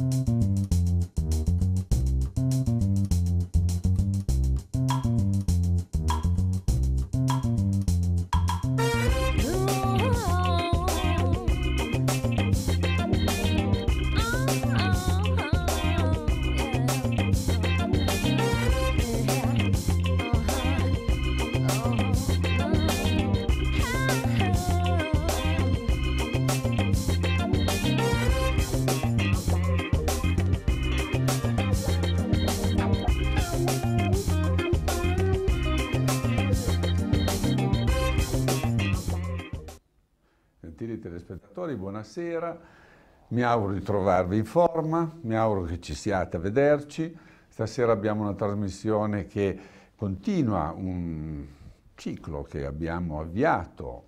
Thank you. ascoltatori, buonasera, mi auguro di trovarvi in forma, mi auguro che ci siate a vederci. Stasera abbiamo una trasmissione che continua un ciclo che abbiamo avviato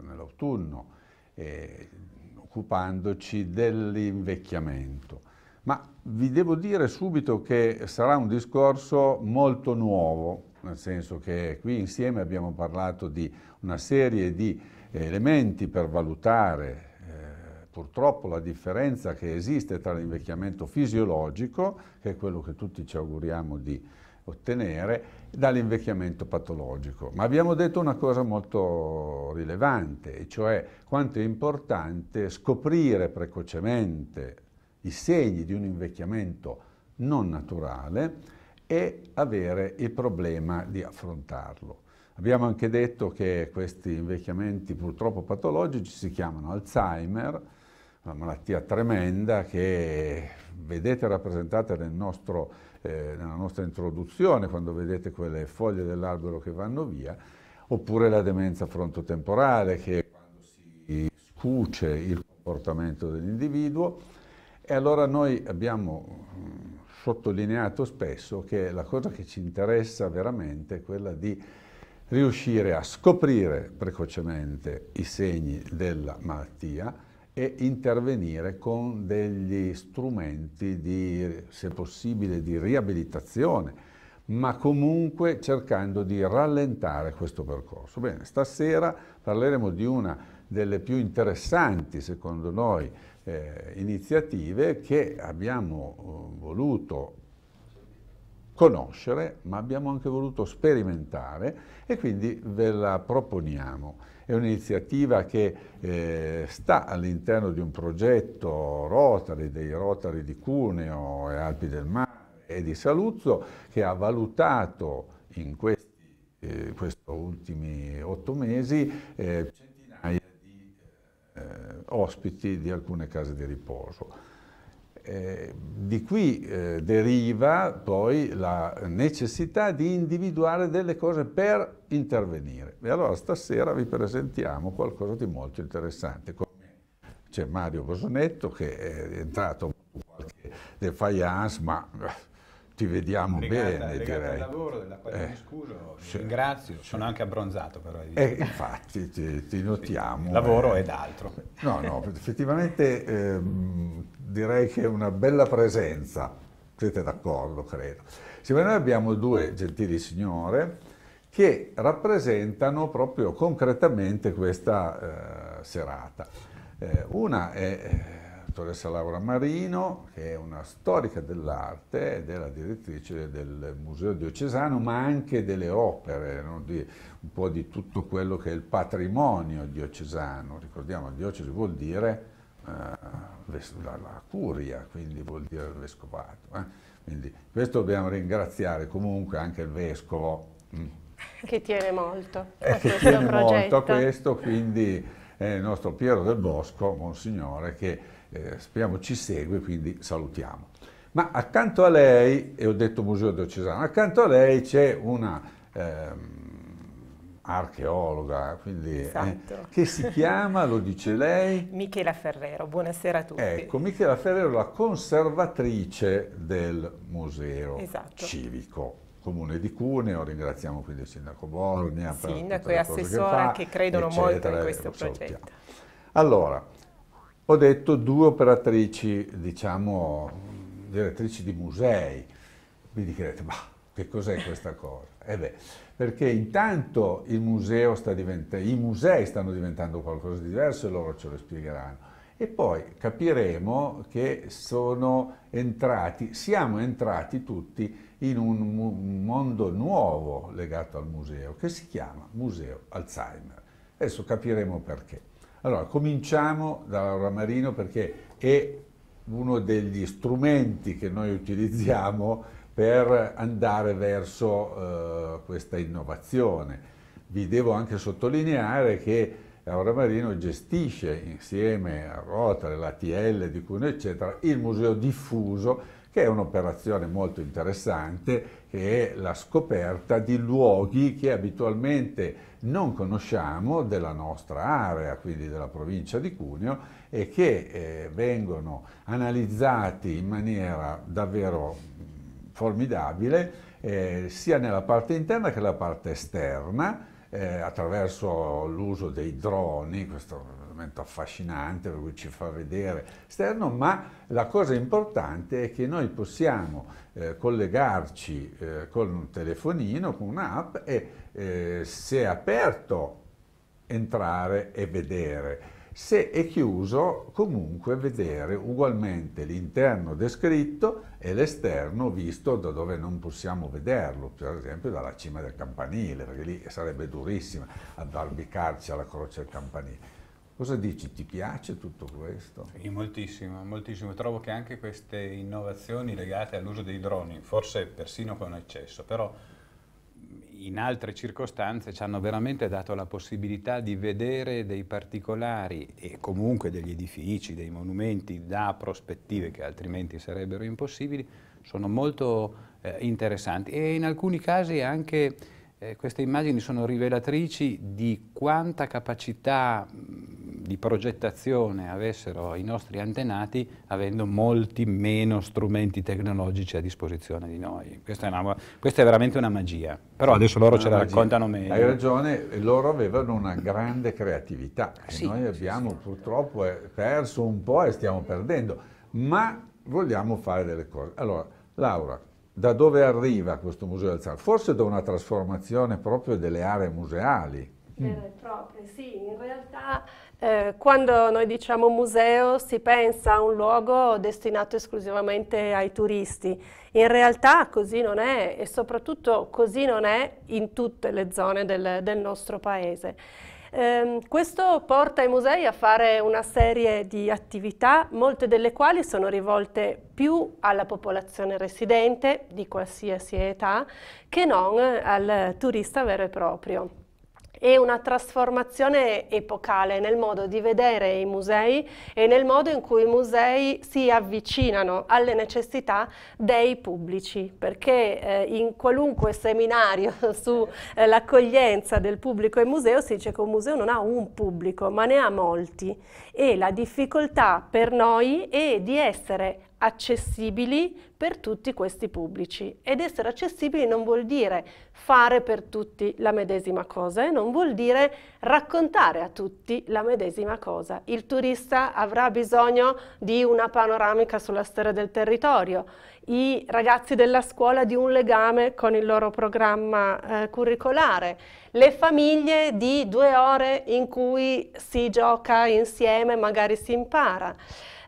eh, nell'autunno eh, occupandoci dell'invecchiamento. Ma vi devo dire subito che sarà un discorso molto nuovo, nel senso che qui insieme abbiamo parlato di una serie di elementi per valutare eh, purtroppo la differenza che esiste tra l'invecchiamento fisiologico, che è quello che tutti ci auguriamo di ottenere, dall'invecchiamento patologico. Ma abbiamo detto una cosa molto rilevante, e cioè quanto è importante scoprire precocemente i segni di un invecchiamento non naturale e avere il problema di affrontarlo. Abbiamo anche detto che questi invecchiamenti purtroppo patologici si chiamano Alzheimer, una malattia tremenda che vedete rappresentata nel nostro, eh, nella nostra introduzione quando vedete quelle foglie dell'albero che vanno via, oppure la demenza frontotemporale che è quando si scuce il comportamento dell'individuo e allora noi abbiamo mm, sottolineato spesso che la cosa che ci interessa veramente è quella di riuscire a scoprire precocemente i segni della malattia e intervenire con degli strumenti di, se possibile, di riabilitazione, ma comunque cercando di rallentare questo percorso. Bene, stasera parleremo di una delle più interessanti, secondo noi, eh, iniziative che abbiamo eh, voluto conoscere, ma abbiamo anche voluto sperimentare e quindi ve la proponiamo. È un'iniziativa che eh, sta all'interno di un progetto Rotary, dei Rotary di Cuneo e Alpi del Mare e di Saluzzo, che ha valutato in questi, eh, questi ultimi otto mesi eh, centinaia di eh, ospiti di alcune case di riposo. Eh, di qui eh, deriva poi la necessità di individuare delle cose per intervenire. E allora stasera vi presentiamo qualcosa di molto interessante. C'è Mario Bosonetto che è entrato qualche defiance, ma eh, ti vediamo legata, bene, legata direi. al lavoro, della quale eh, mi scuso, sì, ringrazio, sì. sono anche abbronzato però. Eh, infatti, ti, ti notiamo. Il lavoro eh. ed altro. No, no, effettivamente ehm, direi che è una bella presenza, siete d'accordo, credo. Sì, ma noi abbiamo due gentili signore che rappresentano proprio concretamente questa eh, serata. Eh, una è eh, dottoressa Laura Marino, che è una storica dell'arte ed è la direttrice del Museo Diocesano, ma anche delle opere, no? di, un po' di tutto quello che è il patrimonio diocesano. Ricordiamo, diocesi vuol dire eh, la, la, curia, quindi vuol dire il vescovato. Eh? Quindi questo dobbiamo ringraziare comunque anche il vescovo. Mm. Che tiene molto eh, a che tiene progetto. molto a questo, quindi il nostro Piero del Bosco, Monsignore, che eh, speriamo ci segue, quindi salutiamo. Ma accanto a lei, e ho detto Museo Diocesano, accanto a lei c'è una ehm, archeologa, quindi, eh, esatto. eh, che si chiama, lo dice lei? Michela Ferrero, buonasera a tutti. Ecco, Michela Ferrero la conservatrice del museo esatto. civico. Comune di Cuneo, ringraziamo quindi il sindaco Borgna, sindaco e assessora che, fa, che credono eccetera, molto in questo progetto. Allora, ho detto due operatrici, diciamo, direttrici di musei. Vi direte, ma che cos'è questa cosa? Eh beh, perché intanto i musei stanno diventando qualcosa di diverso e loro ce lo spiegheranno. E poi capiremo che sono entrati, siamo entrati tutti in un mondo nuovo legato al museo, che si chiama Museo Alzheimer. Adesso capiremo perché. Allora, cominciamo da Ramarino perché è uno degli strumenti che noi utilizziamo per andare verso eh, questa innovazione. Vi devo anche sottolineare che Laura eh, Marino gestisce insieme a Rotary, l'ATL di Cuneo, eccetera, il Museo Diffuso, che è un'operazione molto interessante, che è la scoperta di luoghi che abitualmente non conosciamo della nostra area, quindi della provincia di Cuneo, e che eh, vengono analizzati in maniera davvero formidabile eh, sia nella parte interna che nella parte esterna, eh, attraverso l'uso dei droni, questo argomento affascinante per cui ci fa vedere esterno, ma la cosa importante è che noi possiamo eh, collegarci eh, con un telefonino, con un'app e eh, se è aperto entrare e vedere. Se è chiuso, comunque vedere ugualmente l'interno descritto e l'esterno visto da dove non possiamo vederlo, per esempio dalla cima del campanile, perché lì sarebbe durissima ad arbicarci alla croce del campanile. Cosa dici? Ti piace tutto questo? Sì, moltissimo, moltissimo. Trovo che anche queste innovazioni legate all'uso dei droni, forse persino con eccesso, però in altre circostanze ci hanno veramente dato la possibilità di vedere dei particolari e comunque degli edifici, dei monumenti da prospettive che altrimenti sarebbero impossibili, sono molto eh, interessanti e in alcuni casi anche eh, queste immagini sono rivelatrici di quanta capacità di progettazione avessero i nostri antenati avendo molti meno strumenti tecnologici a disposizione di noi. Questa è, una, questa è veramente una magia, però adesso loro ce la magia. raccontano meglio. Hai ragione, loro avevano una grande creatività che eh sì, noi abbiamo sì, sì. purtroppo eh, perso un po' e stiamo perdendo, ma vogliamo fare delle cose. Allora, Laura, da dove arriva questo museo del Zar? Forse da una trasformazione proprio delle aree museali. Vere e proprie, sì, in realtà eh, quando noi diciamo museo si pensa a un luogo destinato esclusivamente ai turisti. In realtà così non è e soprattutto così non è in tutte le zone del, del nostro paese. Eh, questo porta i musei a fare una serie di attività, molte delle quali sono rivolte più alla popolazione residente di qualsiasi età che non al turista vero e proprio e una trasformazione epocale nel modo di vedere i musei e nel modo in cui i musei si avvicinano alle necessità dei pubblici, perché eh, in qualunque seminario sull'accoglienza eh, del pubblico in museo si dice che un museo non ha un pubblico, ma ne ha molti e la difficoltà per noi è di essere accessibili per tutti questi pubblici. Ed essere accessibili non vuol dire fare per tutti la medesima cosa, non vuol dire raccontare a tutti la medesima cosa. Il turista avrà bisogno di una panoramica sulla storia del territorio, i ragazzi della scuola di un legame con il loro programma eh, curricolare, le famiglie di due ore in cui si gioca insieme, magari si impara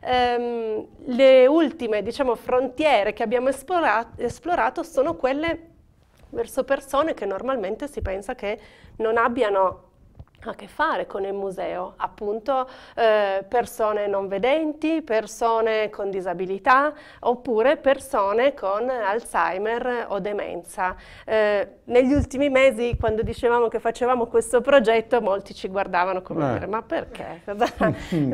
ehm, le ultime diciamo, frontiere che abbiamo esplorato, esplorato sono quelle verso persone che normalmente si pensa che non abbiano a che fare con il museo, appunto eh, persone non vedenti, persone con disabilità oppure persone con Alzheimer o demenza. Eh, negli ultimi mesi quando dicevamo che facevamo questo progetto molti ci guardavano come eh. dire ma perché? Cosa,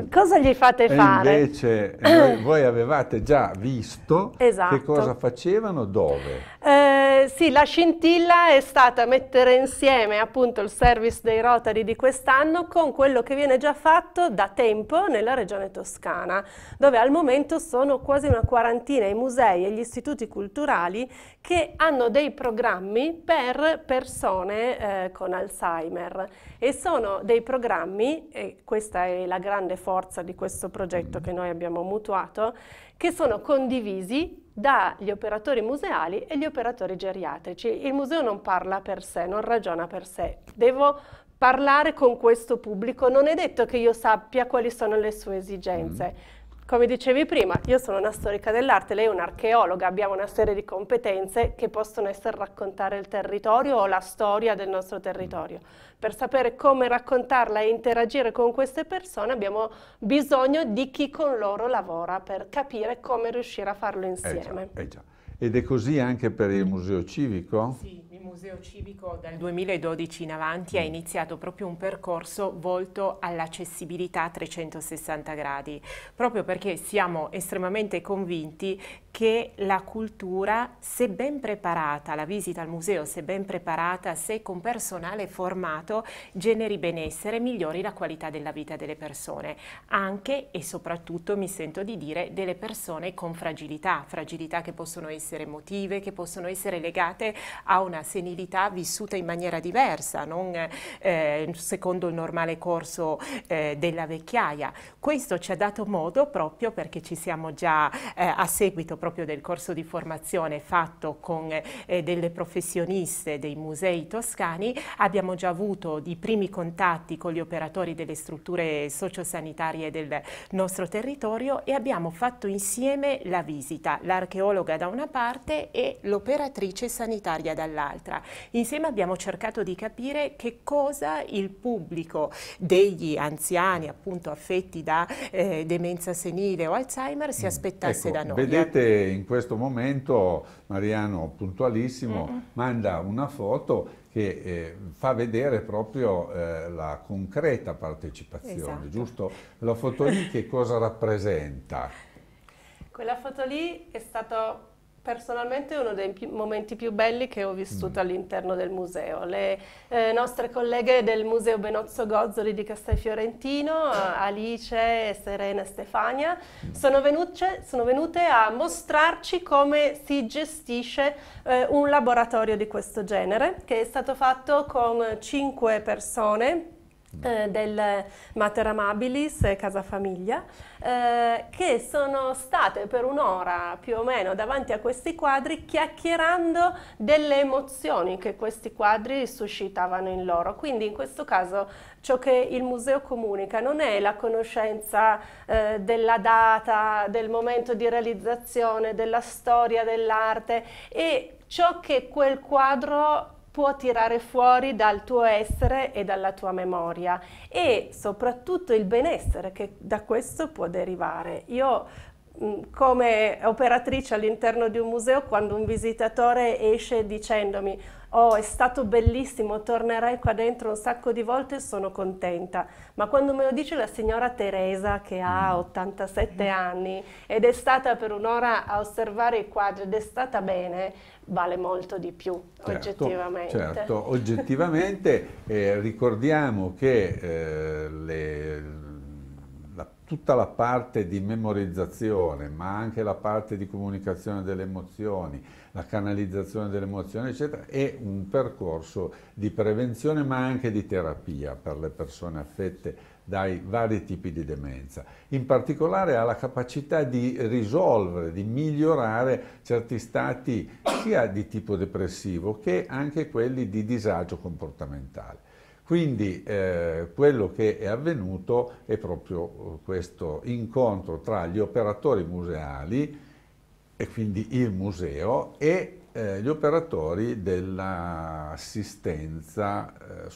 cosa gli fate e fare? Invece eh, voi, voi, avevate già visto esatto. che cosa facevano, dove? Eh, sì, la scintilla è stata mettere insieme appunto il service dei Rotary di quest'anno con quello che viene già fatto da tempo nella regione toscana, dove al momento sono quasi una quarantina i musei e gli istituti culturali che hanno dei programmi per persone eh, con Alzheimer e sono dei programmi, e questa è la grande forza di questo progetto che noi abbiamo mutuato, che sono condivisi dagli operatori museali e gli operatori geriatrici. Il museo non parla per sé, non ragiona per sé. Devo parlare con questo pubblico non è detto che io sappia quali sono le sue esigenze. Mm. Come dicevi prima, io sono una storica dell'arte, lei è un'archeologa, abbiamo una serie di competenze che possono essere raccontare il territorio o la storia del nostro territorio. Per sapere come raccontarla e interagire con queste persone abbiamo bisogno di chi con loro lavora per capire come riuscire a farlo insieme. Eh già, eh già. Ed è così anche per il mm. Museo Civico? Sì il Museo Civico dal 2012 in avanti ha mm. iniziato proprio un percorso volto all'accessibilità a 360 gradi, proprio perché siamo estremamente convinti che la cultura, se ben preparata, la visita al museo, se ben preparata, se con personale formato, generi benessere, migliori la qualità della vita delle persone, anche e soprattutto, mi sento di dire, delle persone con fragilità, fragilità che possono essere emotive, che possono essere legate a una senilità vissuta in maniera diversa, non eh, secondo il normale corso eh, della vecchiaia. Questo ci ha dato modo proprio perché ci siamo già eh, a seguito proprio del corso di formazione fatto con eh, delle professioniste dei musei toscani, abbiamo già avuto i primi contatti con gli operatori delle strutture sociosanitarie del nostro territorio e abbiamo fatto insieme la visita, l'archeologa da una parte e l'operatrice sanitaria dall'altra. Insieme abbiamo cercato di capire che cosa il pubblico degli anziani appunto affetti da eh, demenza senile o Alzheimer si mm. aspettasse ecco, da noi. Vedete in questo momento Mariano, puntualissimo, mm -hmm. manda una foto che eh, fa vedere proprio eh, la concreta partecipazione, esatto. giusto? La foto lì che cosa rappresenta? Quella foto lì è stato Personalmente è uno dei momenti più belli che ho vissuto mm. all'interno del museo. Le eh, nostre colleghe del Museo Benozzo Gozzoli di Castelfiorentino, mm. Alice, Serena e Stefania, mm. sono venute, sono venute, a mostrarci come si gestisce eh, un laboratorio di questo genere, che è stato fatto con cinque persone eh, del Mater Amabilis eh, Casa Famiglia, eh, che sono state per un'ora più o meno davanti a questi quadri chiacchierando delle emozioni che questi quadri suscitavano in loro. Quindi in questo caso ciò che il museo comunica non è la conoscenza eh, della data, del momento di realizzazione, della storia dell'arte e ciò che quel quadro può tirare fuori dal tuo essere e dalla tua memoria e soprattutto il benessere che da questo può derivare. Io come operatrice all'interno di un museo, quando un visitatore esce dicendomi oh è stato bellissimo, tornerai qua dentro un sacco di volte, e sono contenta. Ma quando me lo dice la signora Teresa che ha 87 mm. anni ed è stata per un'ora a osservare i quadri ed è stata bene, vale molto di più certo, oggettivamente. Certo, oggettivamente eh, ricordiamo che eh, le tutta la parte di memorizzazione, ma anche la parte di comunicazione delle emozioni, la canalizzazione delle emozioni, eccetera, è un percorso di prevenzione ma anche di terapia per le persone affette dai vari tipi di demenza. In particolare ha la capacità di risolvere, di migliorare certi stati sia di tipo depressivo che anche quelli di disagio comportamentale. Quindi eh, quello che è avvenuto è proprio eh, questo incontro tra gli operatori museali e quindi il museo e eh, gli operatori dell'assistenza eh,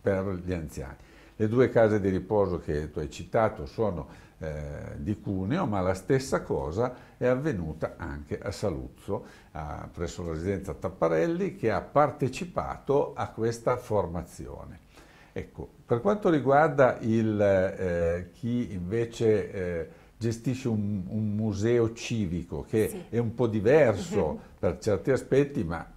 per gli anziani. Le due case di riposo che tu hai citato sono eh, di Cuneo, ma la stessa cosa è avvenuta anche a Saluzzo, eh, presso la residenza Tapparelli, che ha partecipato a questa formazione. Ecco, per quanto riguarda il, eh, chi invece eh, gestisce un, un, museo civico, che sì. è un po' diverso mhm. per certi aspetti, ma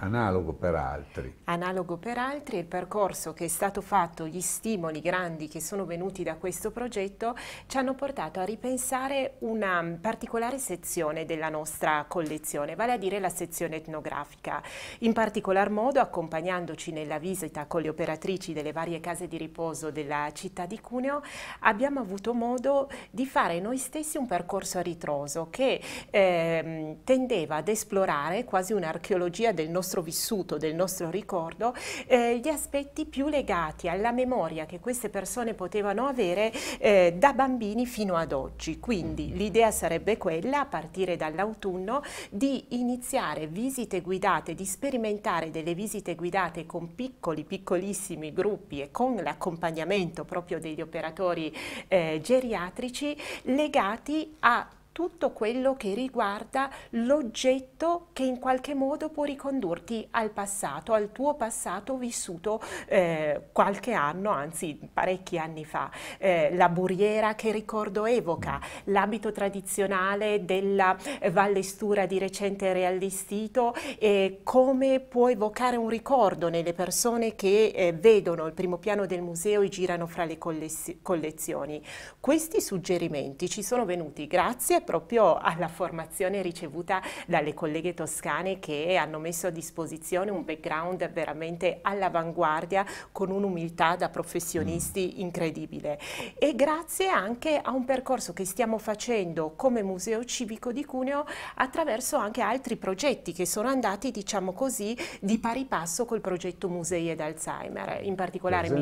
Analogo per altri. Analogo per altri, il percorso che è stato fatto, gli stimoli grandi che sono venuti da questo progetto ci hanno portato a ripensare una mm, particolare sezione della nostra collezione, vale a dire la sezione etnografica, in particolar modo accompagnandoci nella visita con le operatrici delle varie case di riposo della città di Cuneo, abbiamo avuto modo di fare noi stessi un percorso a ritroso che eh, tendeva ad esplorare quasi un'archeologia del nostro nostro vissuto, del nostro ricordo, eh, gli aspetti più legati alla memoria che queste persone potevano avere eh, da bambini fino ad oggi. Quindi mm-hmm. l'idea sarebbe quella, a partire dall'autunno, di iniziare visite guidate, di sperimentare delle visite guidate con piccoli, piccolissimi gruppi e con l'accompagnamento proprio degli operatori eh, geriatrici legati a tutto quello che riguarda l'oggetto che in qualche modo può ricondurti al passato, al tuo passato vissuto eh, qualche anno, anzi parecchi anni fa. Eh, la buriera che ricordo evoca, l'abito tradizionale della Vallestura di recente riallistito e come può evocare un ricordo nelle persone che eh, vedono il primo piano del museo e girano fra le collezioni. Questi suggerimenti ci sono venuti grazie proprio alla formazione ricevuta dalle colleghe toscane che hanno messo a disposizione un background veramente all'avanguardia con un'umiltà da professionisti mm. incredibile e grazie anche a un percorso che stiamo facendo come Museo Civico di Cuneo attraverso anche altri progetti che sono andati diciamo così di pari passo col progetto Musei ed Alzheimer in particolare, mi,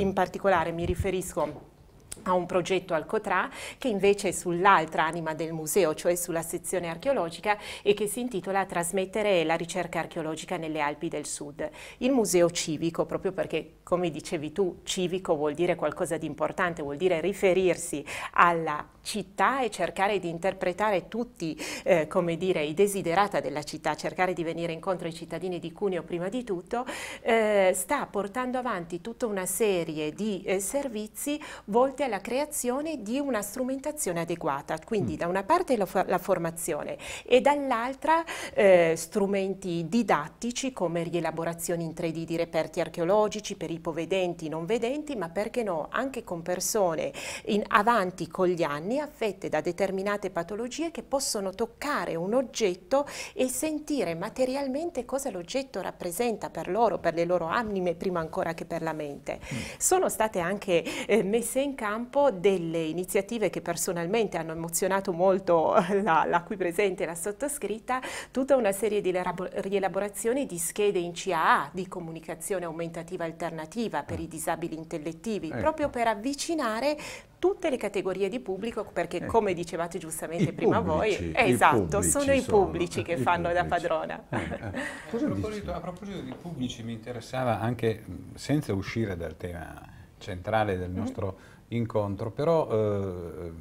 in mm. particolare mi riferisco a un progetto Alcotra che invece è sull'altra anima del museo, cioè sulla sezione archeologica e che si intitola Trasmettere la ricerca archeologica nelle Alpi del Sud. Il museo civico, proprio perché come dicevi tu, civico vuol dire qualcosa di importante, vuol dire riferirsi alla città e cercare di interpretare tutti eh, come dire, i desiderata della città, cercare di venire incontro ai cittadini di Cuneo prima di tutto, eh, sta portando avanti tutta una serie di eh, servizi volti alla creazione di una strumentazione adeguata, quindi mm. da una parte la, la formazione e dall'altra eh, strumenti didattici come rielaborazioni in 3D di reperti archeologici per ipovedenti, non vedenti, ma perché no, anche con persone in avanti con gli anni né affette da determinate patologie che possono toccare un oggetto e sentire materialmente cosa l'oggetto rappresenta per loro, per le loro anime, prima ancora che per la mente. Mm. Sono state anche eh, messe in campo delle iniziative che personalmente hanno emozionato molto eh, la, la qui presente, la sottoscritta, tutta una serie di rielaborazioni di schede in CAA di comunicazione aumentativa alternativa per mm. i disabili intellettivi, ecco. proprio per avvicinare tutte le categorie di pubblico perché ecco. come dicevate giustamente I prima pubblici, voi, esatto, sono i pubblici sono, eh, che i fanno pubblici. da padrona. Eh, eh. A, proposito, a, proposito, di pubblici mi interessava anche, senza uscire dal tema centrale del mhm. nostro mm. incontro, però eh,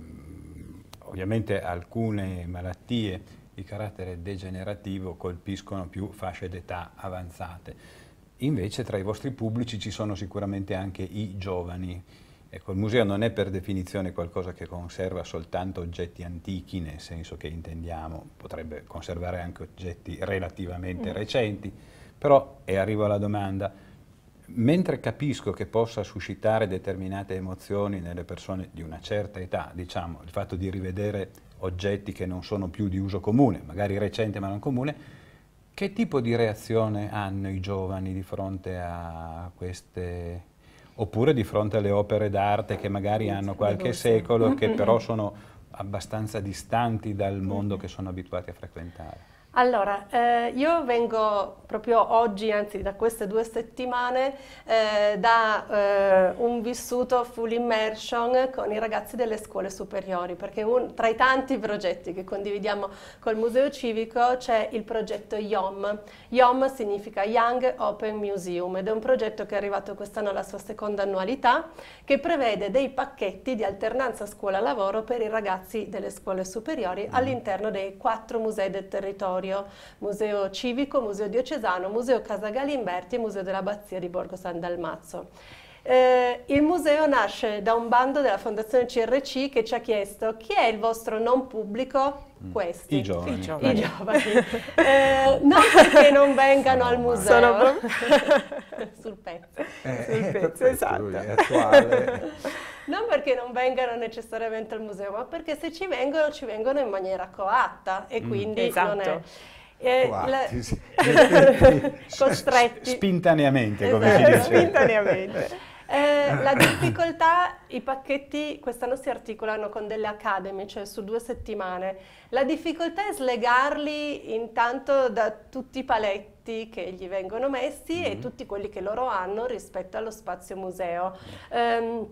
ovviamente alcune malattie di carattere degenerativo colpiscono più fasce d'età avanzate. Invece tra i vostri pubblici ci sono sicuramente anche i giovani Ecco, il museo non è per definizione qualcosa che conserva soltanto oggetti antichi, nel senso che intendiamo, potrebbe conservare anche oggetti relativamente mm. recenti, però, e arrivo alla domanda, mentre capisco che possa suscitare determinate emozioni nelle persone di una certa età, diciamo, il fatto di rivedere oggetti che non sono più di uso comune, magari recente ma non comune, che tipo di reazione hanno i giovani di fronte a queste oppure di fronte alle opere d'arte che magari hanno qualche secolo, che però sono abbastanza distanti dal mondo che sono abituati a frequentare. Allora, eh, io vengo proprio oggi, anzi da queste due settimane, eh, da eh, un vissuto full immersion con i ragazzi delle scuole superiori, perché un, tra i tanti progetti che condividiamo col Museo Civico c'è il progetto YOM. YOM significa Young Open Museum ed è un progetto che è arrivato quest'anno alla sua seconda annualità, che prevede dei pacchetti di alternanza scuola-lavoro per i ragazzi delle scuole superiori all'interno dei quattro musei del territorio Gregorio, Museo Civico, Museo Diocesano, Museo Casa Galimberti e Museo dell'Abbazia di Borgo San Dalmazzo. Eh, il museo nasce da un bando della Fondazione CRC che ci ha chiesto chi è il vostro non pubblico? Questi. I giovani. I giovani. I giovani. eh, non perché non vengano Sono al museo. Proprio... Sul pezzo. Eh, Sul pezzo, esatto. non perché non vengano necessariamente al museo, ma perché se ci vengono, ci vengono in maniera coatta e quindi mm, esatto. non è... Eh, Quatti, la... costretti. Spintaneamente, come esatto, si dice. Spintaneamente. Eh, la difficoltà, i pacchetti quest'anno si articolano con delle academy, cioè su due settimane. La difficoltà è slegarli intanto da tutti i paletti che gli vengono messi mm -hmm. e tutti quelli che loro hanno rispetto allo spazio museo. Um,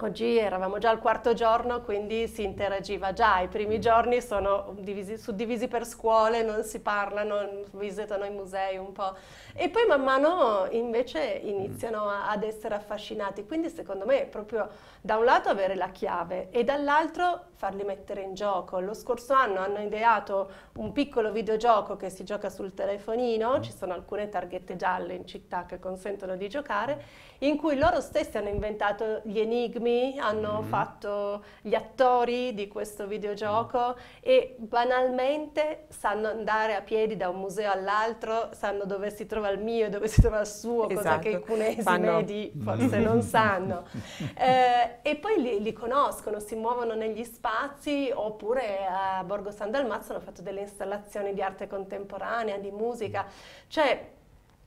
Oggi eravamo già al quarto giorno, quindi si interagiva già. I primi mm. giorni sono divisi, suddivisi per scuole, non si parlano, visitano i musei un po'. E poi man mano invece iniziano mm. a, ad essere affascinati. Quindi secondo me è proprio da un lato avere la chiave e dall'altro farli mettere in gioco. Lo scorso anno hanno ideato un piccolo videogioco che si gioca sul telefonino, mm. ci sono alcune targhette gialle in città che consentono di giocare, in cui loro stessi hanno inventato gli enigmi, hanno mm. fatto gli attori di questo videogioco mm. e banalmente sanno andare a piedi da un museo all'altro, sanno dove si trova il mio e dove si trova il suo, esatto. cosa che esatto. i cunesi Fanno... medi forse non sanno. Eh, e poi li, li conoscono, si muovono negli spazi spazi oppure a eh, Borgo San Dalmazzo hanno fatto delle installazioni di arte contemporanea, di musica, cioè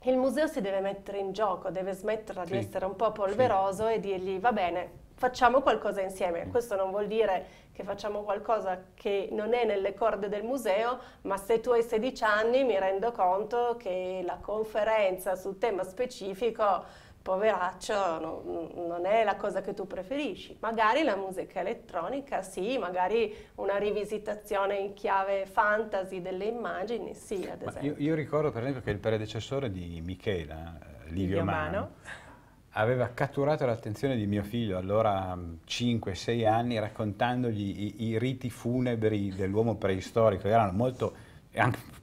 il museo si deve mettere in gioco, deve smetterla sì. di essere un po' polveroso sì. e dirgli va bene, facciamo qualcosa insieme. Mm. Questo non vuol dire che facciamo qualcosa che non è nelle corde del museo, ma se tu hai 16 anni mi rendo conto che la conferenza sul tema specifico poveraccio, no, non è la cosa che tu preferisci. Magari la musica elettronica sì, magari una rivisitazione in chiave fantasy delle immagini sì, ad esempio. Io, io, ricordo per esempio che il predecessore di Michela, eh, Livio Mano, aveva catturato l'attenzione di mio figlio, allora 5-6 mm, anni, raccontandogli i, i riti funebri dell'uomo preistorico, erano molto... Anche,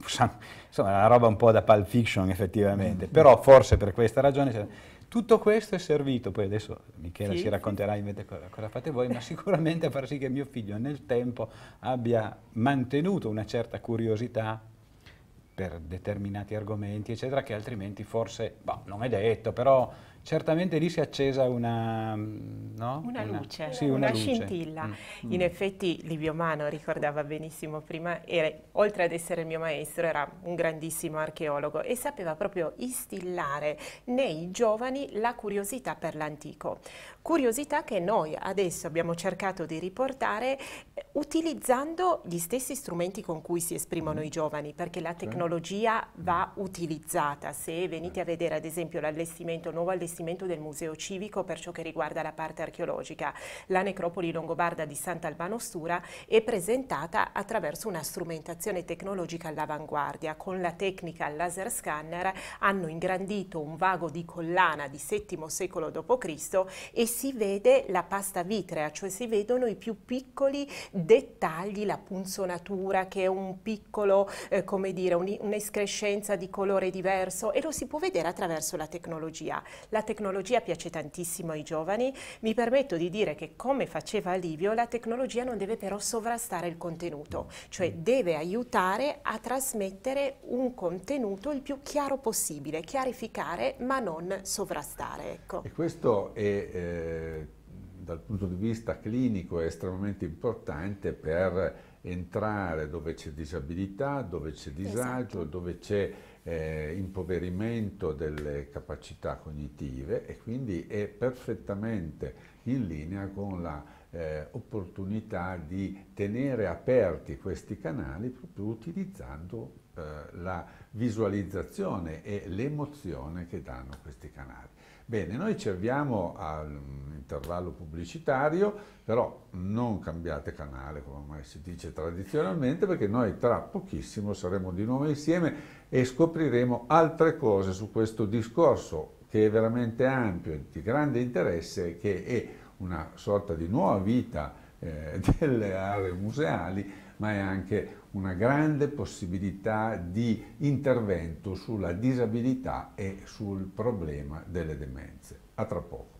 insomma, una roba un po' da Pulp Fiction effettivamente, mm. però forse per questa ragione cioè, tutto questo è servito, poi adesso Michela sì. ci racconterà invece cosa, cosa fate voi, ma sicuramente a far sì che mio figlio nel tempo abbia mantenuto una certa curiosità per determinati argomenti, eccetera, che altrimenti forse, boh, non è detto, però certamente lì si è accesa una, mm, no? una, una, luce, sì, una, una luce. scintilla. Mm, mm. In effetti Livio Mano ricordava benissimo prima, era, oltre ad essere il mio maestro era un grandissimo archeologo e sapeva proprio instillare nei giovani la curiosità per l'antico, curiosità che noi adesso abbiamo cercato di riportare eh, utilizzando gli stessi strumenti con cui si esprimono mm. i giovani, perché la tecnologia va utilizzata, se venite a vedere ad esempio l'allestimento, nuovo allestimento, all'investimento del Museo Civico per ciò che riguarda la parte archeologica. La necropoli longobarda di Sant'Albano Stura è presentata attraverso una strumentazione tecnologica all'avanguardia. Con la tecnica laser scanner hanno ingrandito un vago di collana di VII secolo d.C. e si vede la pasta vitrea, cioè si vedono i più piccoli dettagli, la punzonatura che è un piccolo, eh, come dire, un'escrescenza di colore diverso e lo si può vedere attraverso la tecnologia. La la tecnologia piace tantissimo ai giovani, mi permetto di dire che come faceva Livio, la tecnologia non deve però sovrastare il contenuto, cioè mm. deve aiutare a trasmettere un contenuto il più chiaro possibile, chiarificare ma non sovrastare. Ecco. E questo è... Eh dal punto di vista clinico è estremamente importante per entrare dove c'è disabilità, dove c'è disagio, esatto. dove c'è eh, impoverimento delle capacità cognitive e quindi è perfettamente in linea con la eh, opportunità di tenere aperti questi canali proprio utilizzando eh, la visualizzazione e l'emozione che danno questi canali. Bene, noi ci avviamo all'intervallo mm, pubblicitario, però non cambiate canale come ormai si dice tradizionalmente perché noi tra pochissimo saremo di nuovo insieme e scopriremo altre cose su questo discorso che è veramente ampio, e di grande interesse, che è una sorta di nuova vita eh, delle aree museali, ma è anche una grande possibilità di intervento sulla disabilità e sul problema delle demenze. A tra poco.